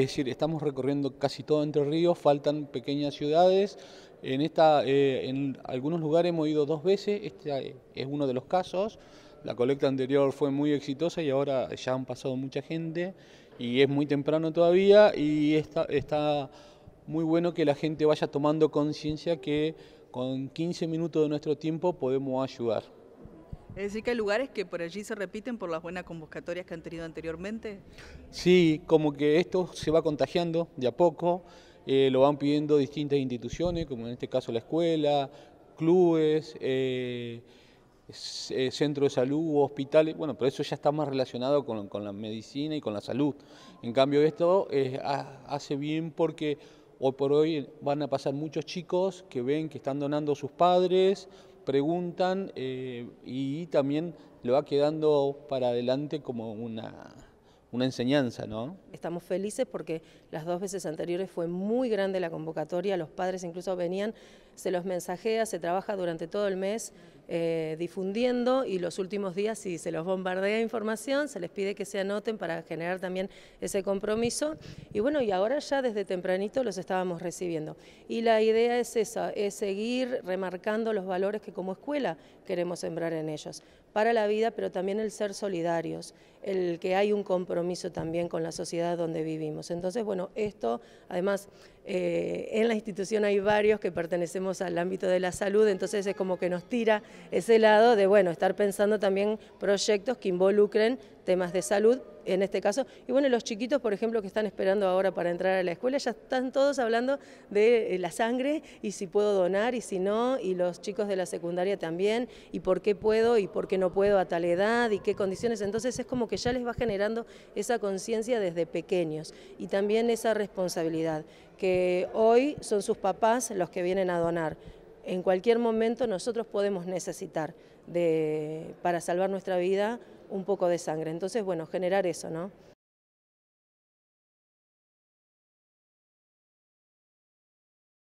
Es decir, estamos recorriendo casi todo Entre Ríos, faltan pequeñas ciudades. En, esta, eh, en algunos lugares hemos ido dos veces, este eh, es uno de los casos. La colecta anterior fue muy exitosa y ahora ya han pasado mucha gente y es muy temprano todavía y está, está muy bueno que la gente vaya tomando conciencia que con 15 minutos de nuestro tiempo podemos ayudar. Es decir, que hay lugares que por allí se repiten por las buenas convocatorias que han tenido anteriormente. Sí, como que esto se va contagiando de a poco, eh, lo van pidiendo distintas instituciones, como en este caso la escuela, clubes, eh, eh, centros de salud, hospitales, bueno, pero eso ya está más relacionado con, la medicina y con la salud. En cambio, esto hace bien porque hoy por hoy van a pasar muchos chicos que ven que están donando sus padres, preguntan eh, y también lo va quedando para adelante como una, una enseñanza, ¿no? Estamos felices porque las dos veces anteriores fue muy grande la convocatoria, los padres incluso venían, se los mensajea, se trabaja durante todo el mes eh, difundiendo y los últimos días si se los bombardea información, se les pide que se anoten para generar también ese compromiso. Y bueno, y ahora ya desde tempranito los estábamos recibiendo. Y la idea es esa, es seguir remarcando los valores que como escuela queremos sembrar en ellos, para la vida, pero también el ser solidarios, el que hay un compromiso también con la sociedad donde vivimos. Entonces, bueno, esto, además, eh, en la institución hay varios que pertenecemos al ámbito de la salud, entonces es como que nos tira ese lado de, bueno, estar pensando también proyectos que involucren temas de salud, en este caso. Y bueno, los chiquitos, por ejemplo, que están esperando ahora para entrar a la escuela, ya están todos hablando de eh, la sangre y si puedo donar y si no, y los chicos de la secundaria también, y por qué puedo y por qué no puedo a tal edad y qué condiciones. Entonces es como que ya les va generando esa conciencia desde pequeños y también esa responsabilidad, que hoy son sus papás los que vienen a donar en cualquier momento nosotros podemos necesitar de, para salvar nuestra vida un poco de sangre. Entonces, bueno, generar eso, ¿no?